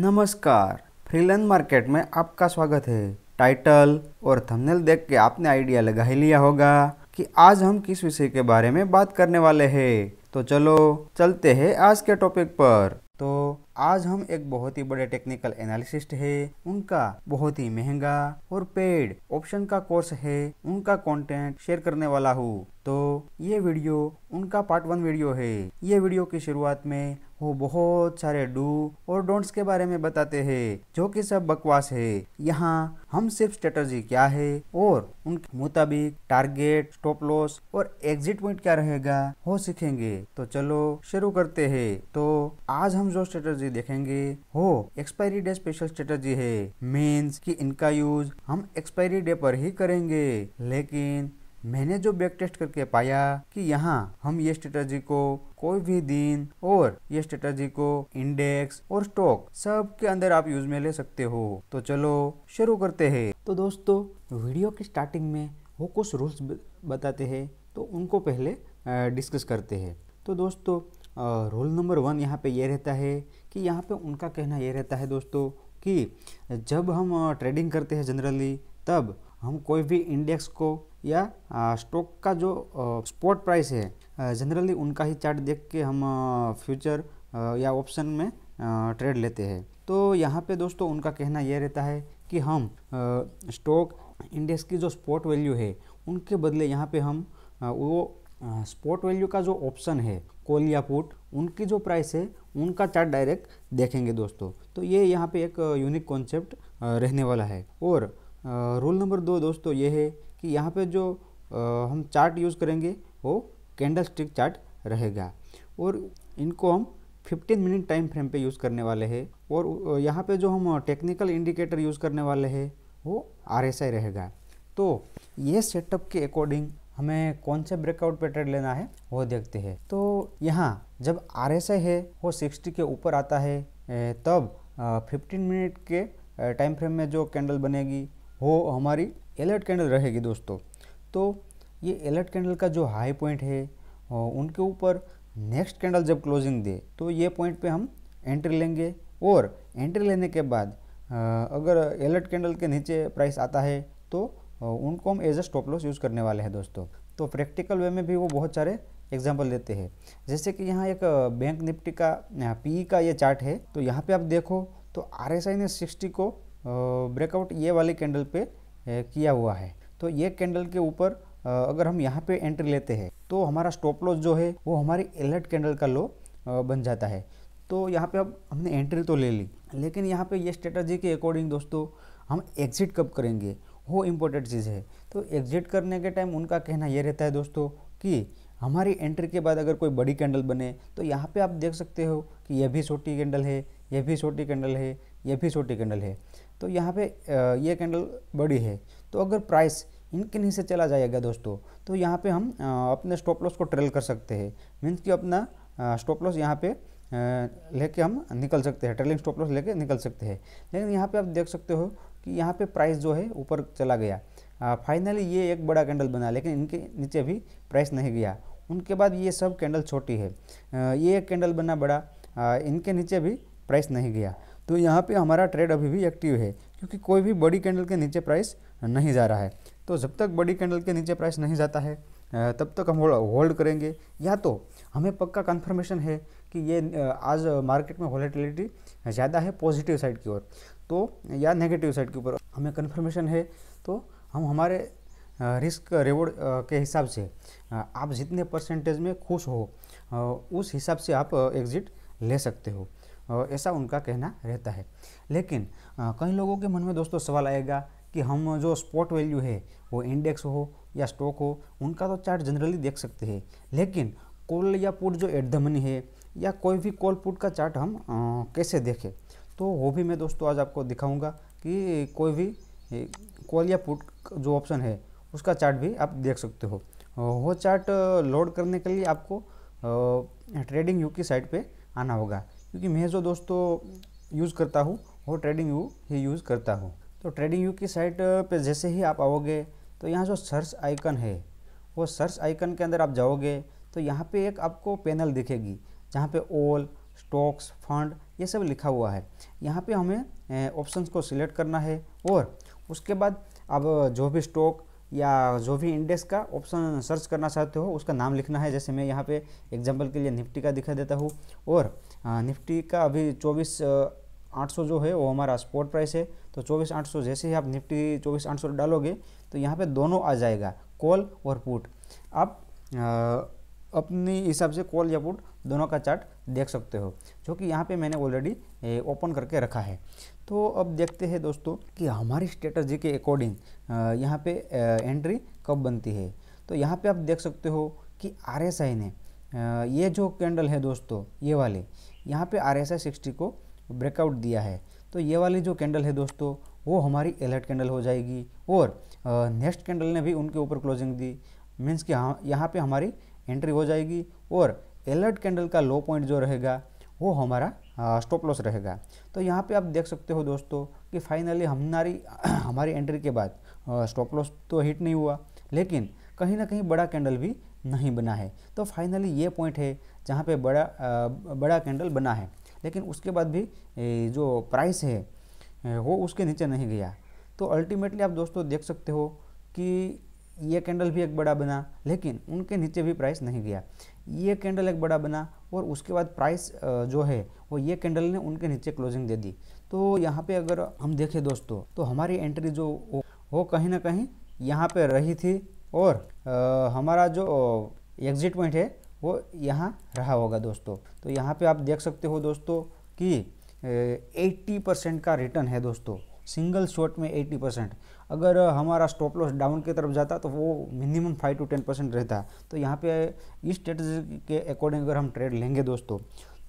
नमस्कार freelance market में आपका स्वागत है टाइटल और थंबनेल देख के आपने आइडिया लगा ही लिया होगा कि आज हम किस विषय के बारे में बात करने वाले हैं तो चलो चलते हैं आज के टॉपिक पर तो आज हम एक बहुत ही बड़े टेक्निकल एनालिसिस्ट है उनका बहुत ही महंगा और पेड ऑप्शन का कोर्स है उनका कंटेंट शेयर करने वाला हूँ तो ये वीडियो उनका पार्ट वन वीडियो है ये वीडियो की शुरुआत में वो बहुत सारे डू और डोंट्स के बारे में बताते हैं जो कि सब बकवास है यहाँ हम सिर्फ स्ट्रेटर्जी क्या है और उनके मुताबिक टारगेट स्टॉप लॉस और एग्जिट पॉइंट क्या रहेगा वो सीखेंगे तो चलो शुरू करते हैं तो आज हम जो स्ट्रेटर्जी देखेंगे वो एक्सपायरी डे स्पेशल स्ट्रेटर्जी है मीन्स कि इनका यूज हम एक्सपायरी डे पर ही करेंगे लेकिन मैंने जो बैक टेस्ट करके पाया कि यहाँ हम ये स्ट्रेटर्जी को कोई भी दिन और ये स्ट्रेटर्जी को इंडेक्स और स्टॉक सब के अंदर आप यूज में ले सकते हो तो चलो शुरू करते हैं तो दोस्तों वीडियो की स्टार्टिंग में वो कुछ रूल्स बताते हैं तो उनको पहले डिस्कस करते हैं तो दोस्तों रूल नंबर वन यहाँ पे ये रहता है कि यहाँ पे उनका कहना ये रहता है दोस्तों कि जब हम ट्रेडिंग करते हैं जनरली तब हम कोई भी इंडेक्स को या स्टॉक का जो स्पॉट प्राइस है जनरली उनका ही चार्ट देख के हम फ्यूचर या ऑप्शन में ट्रेड लेते हैं तो यहाँ पे दोस्तों उनका कहना यह रहता है कि हम स्टॉक इंडेक्स की जो स्पॉट वैल्यू है उनके बदले यहाँ पे हम वो स्पॉट वैल्यू का जो ऑप्शन है कॉल या पुट उनकी जो प्राइस है उनका चार्ट डायरेक्ट देखेंगे दोस्तों तो ये यहाँ पे एक यूनिक कॉन्सेप्ट रहने वाला है और रूल नंबर दो दोस्तों ये है कि यहाँ पे जो आ, हम चार्ट यूज़ करेंगे वो कैंडल स्टिक चार्ट रहेगा और इनको हम 15 मिनट टाइम फ्रेम पे यूज़ करने वाले हैं और यहाँ पे जो हम टेक्निकल इंडिकेटर यूज़ करने वाले हैं वो आर रहेगा तो ये सेटअप के अकॉर्डिंग हमें कौन से ब्रेकआउट पैटर्न लेना है वो देखते हैं तो यहाँ जब आर है वो 60 के ऊपर आता है तब 15 मिनट के टाइम फ्रेम में जो कैंडल बनेगी वो हमारी एलर्ट कैंडल रहेगी दोस्तों तो ये एलर्ट कैंडल का जो हाई पॉइंट है उनके ऊपर नेक्स्ट कैंडल जब क्लोजिंग दे तो ये पॉइंट पे हम एंट्री लेंगे और एंट्री लेने के बाद अगर एलर्ट कैंडल के नीचे प्राइस आता है तो उनको हम as a stop loss use करने वाले हैं दोस्तों तो प्रैक्टिकल वे में भी वो बहुत सारे एग्जाम्पल देते हैं जैसे कि यहाँ एक बैंक निफ्टी का पी का ये चार्ट है तो यहाँ पर आप देखो तो आर ने सिक्सटी को ब्रेकआउट ये वाले कैंडल पे किया हुआ है तो ये कैंडल के ऊपर अगर हम यहाँ पे एंट्री लेते हैं तो हमारा स्टॉप लॉस जो है वो हमारी एलर्ट कैंडल का लो बन जाता है तो यहाँ पे अब हमने एंट्री तो ले ली लेकिन यहाँ पे ये स्ट्रेटजी के अकॉर्डिंग दोस्तों हम एग्ज़िट कब करेंगे वो इम्पोर्टेंट चीज़ है तो एग्ज़िट करने के टाइम उनका कहना ये रहता है दोस्तों कि हमारी एंट्री के बाद अगर कोई बड़ी कैंडल बने तो यहाँ पे आप देख सकते हो कि यह भी छोटी कैंडल है यह भी छोटी कैंडल है यह भी छोटी कैंडल है तो यहाँ पे ये कैंडल बड़ी है तो अगर प्राइस इनके नीचे चला जाएगा दोस्तों तो यहाँ पे हम अपने स्टॉप लॉस को ट्रेल कर सकते हैं मीन्स कि अपना स्टॉप लॉस यहाँ पे लेके हम निकल सकते हैं ट्रेलिंग स्टॉप लॉस लेके निकल सकते हैं लेकिन यहाँ पे आप देख सकते हो कि यहाँ पे प्राइस जो है ऊपर चला गया फाइनली ये एक बड़ा कैंडल बना लेकिन इनके नीचे भी प्राइस नहीं गया उनके बाद ये सब कैंडल छोटी है ये एक कैंडल बना बड़ा इनके नीचे भी प्राइस नहीं गया तो यहाँ पे हमारा ट्रेड अभी भी एक्टिव है क्योंकि कोई भी बड़ी कैंडल के नीचे प्राइस नहीं जा रहा है तो जब तक बड़ी कैंडल के नीचे प्राइस नहीं जाता है तब तक हम होल्ड करेंगे या तो हमें पक्का कन्फर्मेशन है कि ये आज मार्केट में वॉलेटिलिटी ज़्यादा है पॉजिटिव साइड की ओर तो या नेगेटिव साइड के ऊपर हमें कन्फर्मेशन है तो हम हमारे रिस्क रिवॉर्ड के हिसाब से आप जितने परसेंटेज में खुश हो उस हिसाब से आप एग्ज़िट ले सकते हो ऐसा उनका कहना रहता है लेकिन कई लोगों के मन में दोस्तों सवाल आएगा कि हम जो स्पॉट वैल्यू है वो इंडेक्स हो या स्टॉक हो उनका तो चार्ट जनरली देख सकते हैं लेकिन कॉल या पुट जो एट द मनी है या कोई भी कॉल पुट का चार्ट हम कैसे देखें तो वो भी मैं दोस्तों आज आपको दिखाऊंगा कि कोई भी कॉल या पुट जो ऑप्शन है उसका चार्ट भी आप देख सकते हो वो चार्ट लोड करने के लिए आपको ट्रेडिंग यू की साइट पर आना होगा क्योंकि मैं जो दोस्तों यूज़ करता हूँ वो ट्रेडिंग यू ही यूज़ करता हूँ तो ट्रेडिंग यू की साइट पे जैसे ही आप आओगे तो यहाँ जो सर्च आइकन है वो सर्च आइकन के अंदर आप जाओगे तो यहाँ पे एक आपको पैनल दिखेगी जहाँ पे ऑल स्टॉक्स फंड ये सब लिखा हुआ है यहाँ पे हमें ऑप्शंस को सिलेक्ट करना है और उसके बाद अब जो भी स्टॉक या जो भी इंडेक्स का ऑप्शन सर्च करना चाहते हो उसका नाम लिखना है जैसे मैं यहाँ पे एग्जांपल के लिए निफ्टी का दिखा देता हूँ और निफ्टी का अभी चौबीस आठ सौ जो है वो हमारा स्पॉट प्राइस है तो चौबीस आठ सौ जैसे ही आप निफ्टी चौबीस आठ सौ डालोगे तो यहाँ पे दोनों आ जाएगा कॉल और पुट आप अपने हिसाब से कॉल या पुट दोनों का चार्ट देख सकते हो जो कि यहाँ पर मैंने ऑलरेडी ओपन करके रखा है तो अब देखते हैं दोस्तों कि हमारी स्ट्रेटजी के अकॉर्डिंग यहाँ पे एंट्री कब बनती है तो यहाँ पे आप देख सकते हो कि आर एस आई ने ये जो कैंडल है दोस्तों ये वाले यहाँ पे आर एस आई सिक्सटी को ब्रेकआउट दिया है तो ये वाली जो कैंडल है दोस्तों वो हमारी एलर्ट कैंडल हो जाएगी और नेक्स्ट कैंडल ने भी उनके ऊपर क्लोजिंग दी मीन्स कि हाँ यहाँ पर हमारी एंट्री हो जाएगी और एलर्ट कैंडल का लो पॉइंट जो रहेगा वो हमारा स्टॉप लॉस रहेगा तो यहाँ पे आप देख सकते हो दोस्तों कि फाइनली हमारी हमारी एंट्री के बाद स्टॉप लॉस तो हिट नहीं हुआ लेकिन कहीं ना कहीं बड़ा कैंडल भी नहीं बना है तो फाइनली ये पॉइंट है जहाँ पे बड़ा आ, बड़ा कैंडल बना है लेकिन उसके बाद भी जो प्राइस है वो उसके नीचे नहीं गया तो अल्टीमेटली आप दोस्तों देख सकते हो कि ये कैंडल भी एक बड़ा बना लेकिन उनके नीचे भी प्राइस नहीं गया ये कैंडल एक बड़ा बना और उसके बाद प्राइस जो है वो ये कैंडल ने उनके नीचे क्लोजिंग दे दी तो यहाँ पे अगर हम देखें दोस्तों तो हमारी एंट्री जो वो कहीं ना कहीं यहाँ पे रही थी और आ, हमारा जो एग्जिट पॉइंट है वो यहाँ रहा होगा दोस्तों तो यहाँ पे आप देख सकते हो दोस्तों कि 80 परसेंट का रिटर्न है दोस्तों सिंगल शॉट में 80 परसेंट अगर हमारा स्टॉप लॉस डाउन की तरफ जाता तो वो minimum five to ten percent रहता तो यहाँ पे इस स्ट्रेटजी के अकॉर्डिंग अगर हम ट्रेड लेंगे दोस्तों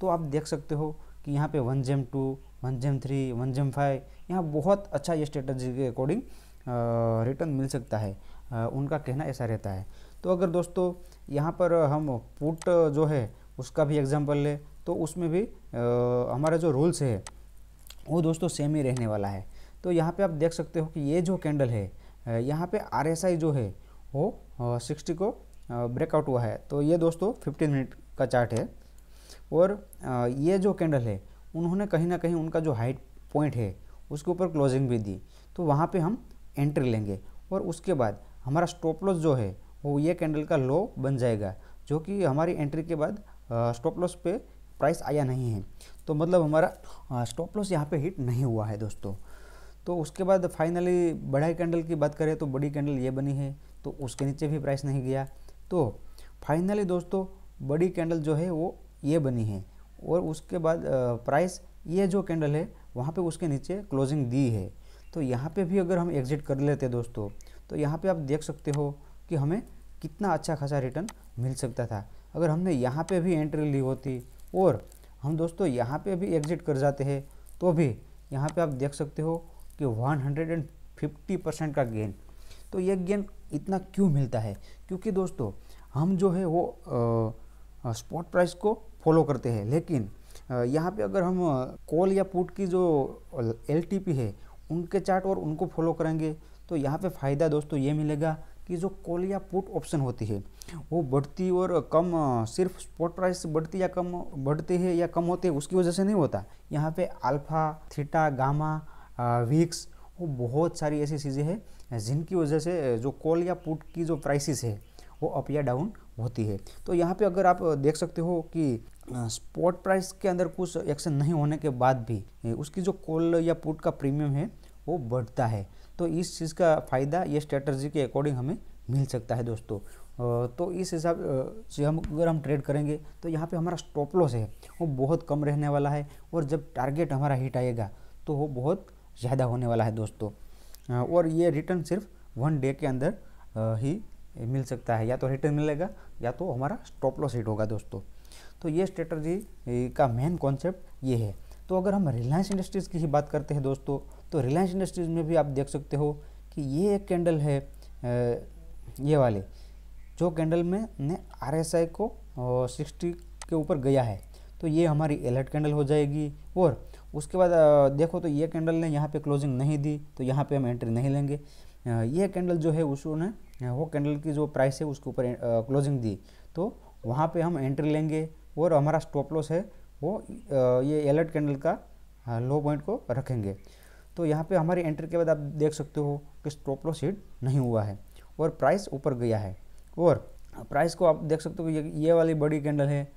तो आप देख सकते हो कि यहाँ पे one gem two one gem three one gem five यहाँ बहुत अच्छा ये स्ट्रेटजी के अकॉर्डिंग रिटर्न मिल सकता है आ, उनका कहना ऐसा रहता है तो अगर दोस्तों यहाँ पर हम पुट जो है उसका भी एग्जाम्पल लें तो उसमें भी हमारा जो रूल्स है वो दोस्तों सेम ही रहने वाला है तो यहाँ पे आप देख सकते हो कि ये जो कैंडल है यहाँ पे आर जो है वो सिक्सटी को ब्रेकआउट हुआ है तो ये दोस्तों फिफ्टीन मिनट का चार्ट है और ये जो कैंडल है उन्होंने कहीं ना कहीं उनका जो हाइट पॉइंट है उसके ऊपर क्लोजिंग भी दी तो वहाँ पे हम एंट्री लेंगे और उसके बाद हमारा स्टॉप लॉस जो है वो ये कैंडल का लो बन जाएगा जो कि हमारी एंट्री के बाद स्टॉप लॉस पे प्राइस आया नहीं है तो मतलब हमारा स्टॉप लॉस यहाँ पे हिट नहीं हुआ है दोस्तों तो उसके बाद फाइनली बढ़ाई कैंडल की बात करें तो बड़ी कैंडल ये बनी है तो उसके नीचे भी प्राइस नहीं गया तो फाइनली दोस्तों बड़ी कैंडल जो है वो ये बनी है और उसके बाद प्राइस ये जो कैंडल है वहाँ पे उसके नीचे क्लोजिंग दी है तो यहाँ पे भी अगर हम एग्जिट कर लेते दोस्तों तो यहाँ पे आप देख सकते हो कि हमें कितना अच्छा खासा रिटर्न मिल सकता था अगर हमने यहाँ पे भी एंट्री ली होती और हम दोस्तों यहाँ पे भी एग्जिट कर जाते हैं तो भी यहाँ पे आप देख सकते हो कि 150 परसेंट का गेन तो ये गेन इतना क्यों मिलता है क्योंकि दोस्तों हम जो है वो स्पॉट प्राइस को फॉलो करते हैं लेकिन यहाँ पे अगर हम कॉल या पुट की जो एल है उनके चार्ट और उनको फॉलो करेंगे तो यहाँ पे फ़ायदा दोस्तों ये मिलेगा कि जो कॉल या पुट ऑप्शन होती है वो बढ़ती और कम सिर्फ स्पॉट प्राइस बढ़ती या कम बढ़ते हैं या कम होते हैं उसकी वजह से नहीं होता यहाँ पे अल्फा थीटा गामा वीक्स वो बहुत सारी ऐसी चीज़ें हैं जिनकी वजह से जो कॉल या पुट की जो प्राइसिस है वो अप या डाउन होती है तो यहाँ पे अगर आप देख सकते हो कि स्पॉट प्राइस के अंदर कुछ एक्शन नहीं होने के बाद भी उसकी जो कॉल या पुट का प्रीमियम है वो बढ़ता है तो इस चीज़ का फ़ायदा ये स्ट्रेटर्जी के अकॉर्डिंग हमें मिल सकता है दोस्तों तो इस हिसाब से हम अगर हम ट्रेड करेंगे तो यहाँ पे हमारा स्टॉप लॉस है वो बहुत कम रहने वाला है और जब टारगेट हमारा हिट आएगा तो वो बहुत ज़्यादा होने वाला है दोस्तों और ये रिटर्न सिर्फ वन डे के अंदर ही मिल सकता है या तो रिटर्न मिलेगा या तो हमारा स्टॉप लॉस हिट होगा दोस्तों तो ये स्ट्रेटर्जी का मेन कॉन्सेप्ट ये है तो अगर हम रिलायंस इंडस्ट्रीज़ की ही बात करते हैं दोस्तों तो रिलायंस इंडस्ट्रीज़ में भी आप देख सकते हो कि ये एक कैंडल है ये वाले जो कैंडल में ने आर को सिक्सटी के ऊपर गया है तो ये हमारी अलर्ट कैंडल हो जाएगी और उसके बाद देखो तो ये कैंडल ने यहाँ पे क्लोजिंग नहीं दी तो यहाँ पे हम एंट्री नहीं लेंगे ये कैंडल जो है उसने वो कैंडल की जो प्राइस है उसके ऊपर क्लोजिंग दी तो वहाँ पे हम एंट्री लेंगे और हमारा स्टॉप लॉस है वो ये एलर्ट कैंडल का लो पॉइंट को रखेंगे तो यहाँ पे हमारी एंट्री के बाद आप देख सकते हो कि स्टॉप लॉस हिट नहीं हुआ है और प्राइस ऊपर गया है और प्राइस को आप देख सकते हो ये वाली बड़ी कैंडल है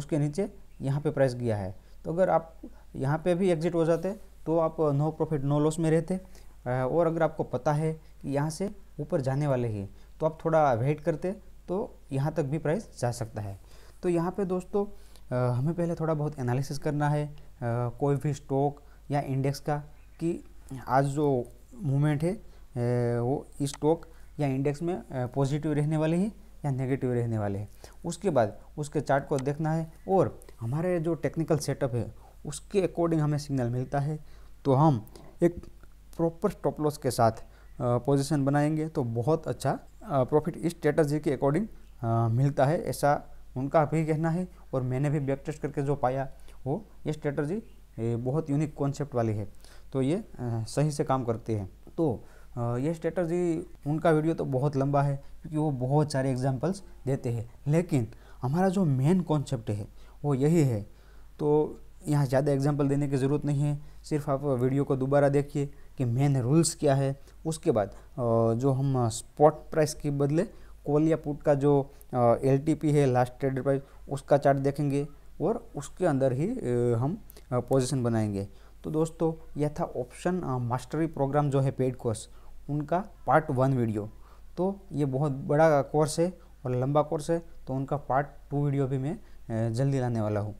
उसके नीचे यहाँ पर प्राइस गया है तो अगर आप यहाँ पे भी एग्जिट हो जाते तो आप नो प्रॉफिट नो लॉस में रहते uh, और अगर आपको पता है कि यहाँ से ऊपर जाने वाले ही तो आप थोड़ा वेट करते तो यहाँ तक भी प्राइस जा सकता है तो यहाँ पे दोस्तों uh, हमें पहले थोड़ा बहुत एनालिसिस करना है uh, कोई भी स्टॉक या इंडेक्स का कि आज जो मूवमेंट है वो स्टॉक या इंडेक्स में पॉजिटिव रहने वाले हैं या नेगेटिव रहने वाले हैं उसके बाद उसके चार्ट को देखना है और हमारे जो टेक्निकल सेटअप है उसके अकॉर्डिंग हमें सिग्नल मिलता है तो हम एक प्रॉपर स्टॉप लॉस के साथ पोजीशन बनाएंगे तो बहुत अच्छा प्रॉफिट इस स्ट्रेटजी के अकॉर्डिंग मिलता है ऐसा उनका भी कहना है और मैंने भी बैक टेस्ट करके जो पाया वो ये स्ट्रेटजी बहुत यूनिक कॉन्सेप्ट वाली है तो ये सही से काम करती है तो ये स्ट्रेटजी उनका वीडियो तो बहुत लंबा है क्योंकि वो बहुत सारे एग्जाम्पल्स देते हैं लेकिन हमारा जो मेन कॉन्सेप्ट है वो यही है तो यहाँ ज़्यादा एग्जाम्पल देने की ज़रूरत नहीं है सिर्फ आप वीडियो को दोबारा देखिए कि मेन रूल्स क्या है उसके बाद जो हम स्पॉट प्राइस के बदले कोलिया या पुट का जो एल है लास्ट ट्रेडेड प्राइस उसका चार्ट देखेंगे और उसके अंदर ही हम पोजिशन बनाएंगे तो दोस्तों यह था ऑप्शन मास्टरी प्रोग्राम जो है पेड कोर्स उनका पार्ट वन वीडियो तो ये बहुत बड़ा कोर्स है और लंबा कोर्स है तो उनका पार्ट टू वीडियो भी मैं जल्दी लाने वाला हूँ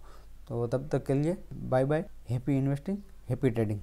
तो तब तक के लिए bye bye happy investing happy trading